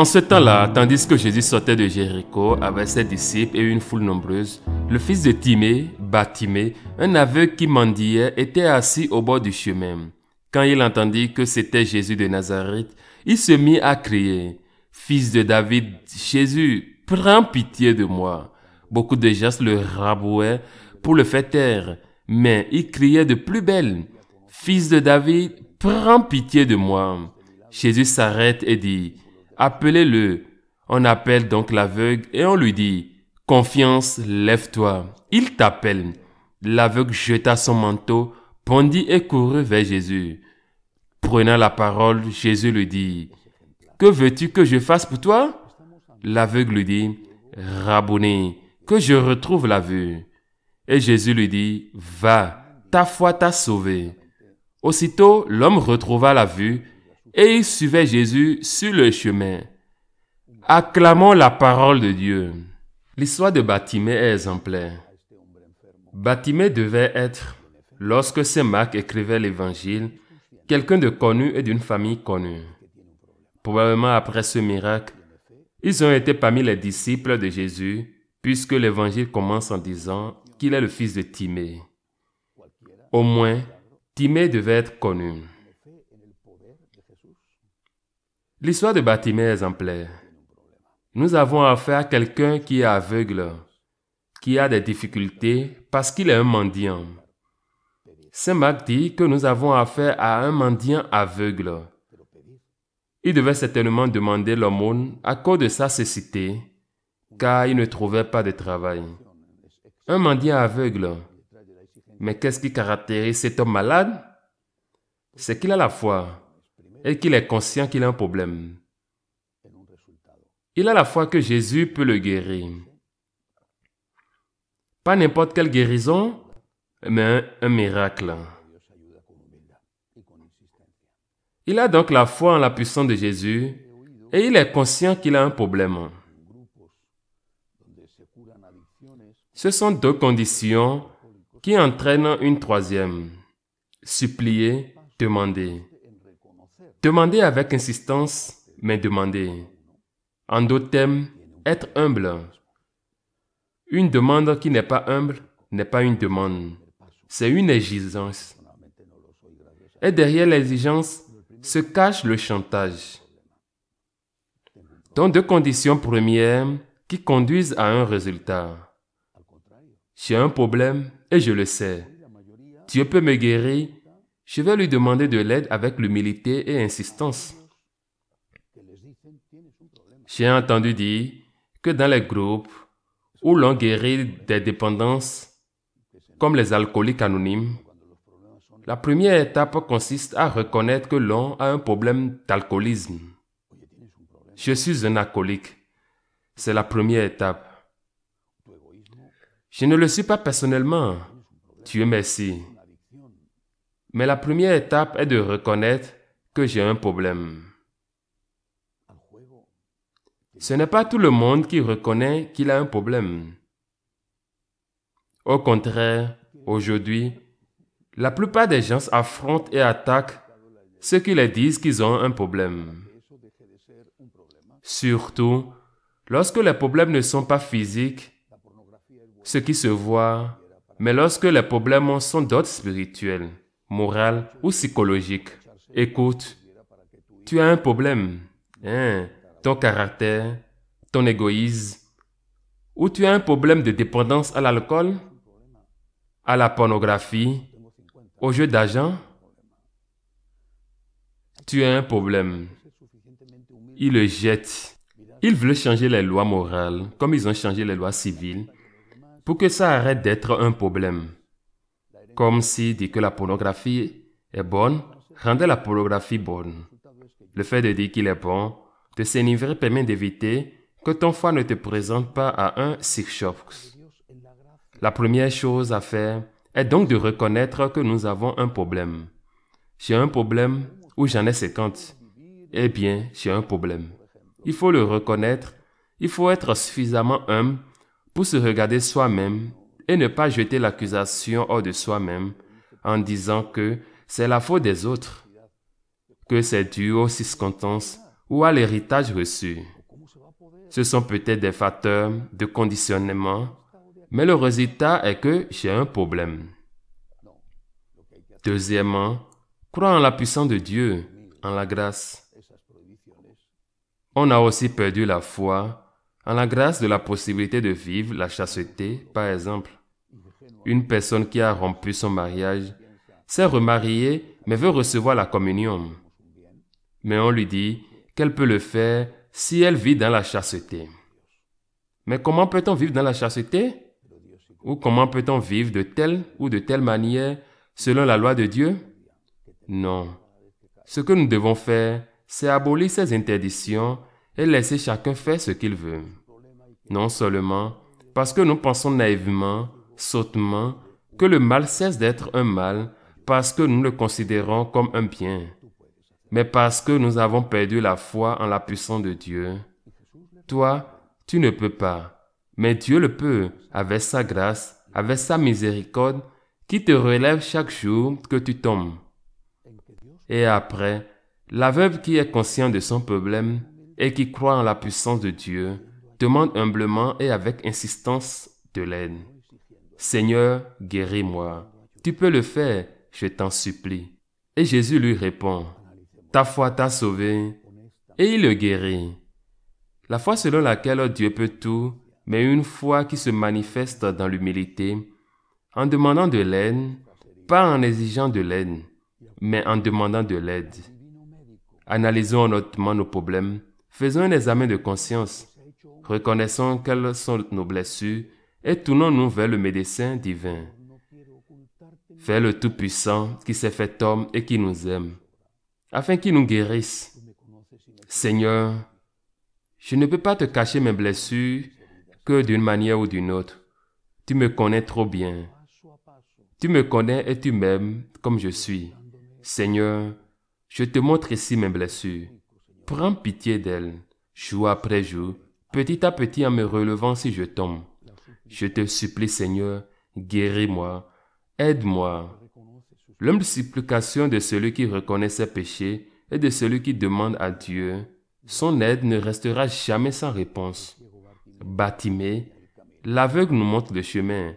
En ce temps-là, tandis que Jésus sortait de Jéricho avec ses disciples et une foule nombreuse, le fils de Timée, Batimé, un aveugle qui mendiait, était assis au bord du chemin. Quand il entendit que c'était Jésus de Nazareth, il se mit à crier, Fils de David, Jésus, prends pitié de moi. Beaucoup de gens le rabouaient pour le faire taire, mais il criait de plus belle, Fils de David, prends pitié de moi. Jésus s'arrête et dit, Appelez-le. On appelle donc l'aveugle et on lui dit, Confiance, lève-toi. Il t'appelle. L'aveugle jeta son manteau, pondit et courut vers Jésus. Prenant la parole, Jésus lui dit, Que veux-tu que je fasse pour toi L'aveugle lui dit, Rabboni, que je retrouve la vue. Et Jésus lui dit, Va, ta foi t'a sauvé. Aussitôt, l'homme retrouva la vue et ils suivaient Jésus sur le chemin. acclamant la parole de Dieu. L'histoire de Batimée est exemplaire. Batimé devait être, lorsque Saint Marc écrivait l'Évangile, quelqu'un de connu et d'une famille connue. Probablement après ce miracle, ils ont été parmi les disciples de Jésus, puisque l'Évangile commence en disant qu'il est le fils de Timée. Au moins, Timée devait être connu. L'histoire de Bartimée est en Nous avons affaire à quelqu'un qui est aveugle, qui a des difficultés parce qu'il est un mendiant. Saint Marc dit que nous avons affaire à un mendiant aveugle. Il devait certainement demander l'aumône à cause de sa cécité, car il ne trouvait pas de travail. Un mendiant aveugle. Mais qu'est-ce qui caractérise cet homme malade C'est qu'il a la foi et qu'il est conscient qu'il a un problème. Il a la foi que Jésus peut le guérir. Pas n'importe quelle guérison, mais un, miracle. Il a donc la foi en la puissance de Jésus et il est conscient qu'il a un problème. Ce sont deux conditions qui entraînent une troisième. Supplier, demander. Demandez avec insistance, mais demandez. En d'autres termes, être humble. Une demande qui n'est pas humble n'est pas une demande, c'est une exigence. Et derrière l'exigence se cache le chantage. Dans deux conditions premières qui conduisent à un résultat. J'ai un problème et je le sais. Dieu peut me guérir je vais lui demander de l'aide avec l'humilité et insistance. J'ai entendu dire que dans les groupes où l'on guérit des dépendances, comme les alcooliques anonymes, la première étape consiste à reconnaître que l'on a un problème d'alcoolisme. Je suis un alcoolique. C'est la première étape. Je ne le suis pas personnellement. Dieu merci. Mais la première étape est de reconnaître que j'ai un problème. Ce n'est pas tout le monde qui reconnaît qu'il a un problème. Au contraire, aujourd'hui, la plupart des gens affrontent et attaquent ceux qui les disent qu'ils ont un problème. Surtout lorsque les problèmes ne sont pas physiques, ce qui se voit, mais lorsque les problèmes sont d'autres spirituels morale ou psychologique. Écoute, tu as un problème. Hein, ton caractère, ton égoïsme, ou tu as un problème de dépendance à l'alcool, à la pornographie, au jeu d'argent, tu as un problème. Ils le jettent. Ils veulent changer les lois morales comme ils ont changé les lois civiles pour que ça arrête d'être un problème comme si dit que la pornographie est bonne rendait la pornographie bonne. Le fait de dire qu'il est bon, de s'enivrer permet d'éviter que ton foie ne te présente pas à un six shocks. La première chose à faire est donc de reconnaître que nous avons un problème. J'ai un problème ou j'en ai 50. Eh bien, j'ai un problème. Il faut le reconnaître, il faut être suffisamment humble pour se regarder soi-même et ne pas jeter l'accusation hors de soi-même en disant que c'est la faute des autres, que c'est dû aux circonstances ou à l'héritage reçu. Ce sont peut-être des facteurs de conditionnement, mais le résultat est que j'ai un problème. Deuxièmement, crois en la puissance de Dieu, en la grâce. On a aussi perdu la foi en la grâce de la possibilité de vivre la chasteté, par exemple. Une personne qui a rompu son mariage s'est remariée mais veut recevoir la communion. Mais on lui dit qu'elle peut le faire si elle vit dans la chasteté. Mais comment peut-on vivre dans la chasteté Ou comment peut-on vivre de telle ou de telle manière selon la loi de Dieu Non. Ce que nous devons faire, c'est abolir ces interdictions et laisser chacun faire ce qu'il veut. Non seulement parce que nous pensons naïvement Sautement, que le mal cesse d'être un mal parce que nous le considérons comme un bien, mais parce que nous avons perdu la foi en la puissance de Dieu. Toi, tu ne peux pas, mais Dieu le peut avec sa grâce, avec sa miséricorde qui te relève chaque jour que tu tombes. Et après, la veuve qui est consciente de son problème et qui croit en la puissance de Dieu demande humblement et avec insistance de l'aide. Seigneur, guéris-moi. Tu peux le faire, je t'en supplie. Et Jésus lui répond, Ta foi t'a sauvé. Et il le guérit. La foi selon laquelle Dieu peut tout, mais une foi qui se manifeste dans l'humilité, en demandant de l'aide, pas en exigeant de l'aide, mais en demandant de l'aide. Analysons honnêtement nos problèmes, faisons un examen de conscience, reconnaissons quelles sont nos blessures et tournons-nous vers le médecin divin, vers le Tout-Puissant qui s'est fait homme et qui nous aime, afin qu'il nous guérisse. Seigneur, je ne peux pas te cacher mes blessures que d'une manière ou d'une autre. Tu me connais trop bien. Tu me connais et tu m'aimes comme je suis. Seigneur, je te montre ici mes blessures. Prends pitié d'elles, jour après jour, petit à petit en me relevant si je tombe. Je te supplie, Seigneur, guéris-moi, aide-moi. L'homme supplication de celui qui reconnaît ses péchés et de celui qui demande à Dieu, son aide ne restera jamais sans réponse. Bâtimé, l'aveugle nous montre le chemin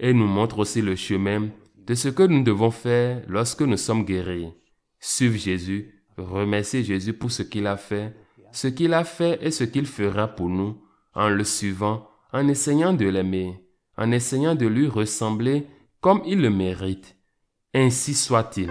et nous montre aussi le chemin de ce que nous devons faire lorsque nous sommes guéris. Suive Jésus, remerciez Jésus pour ce qu'il a fait, ce qu'il a fait et ce qu'il fera pour nous en le suivant en essayant de l'aimer, en essayant de lui ressembler comme il le mérite. Ainsi soit-il.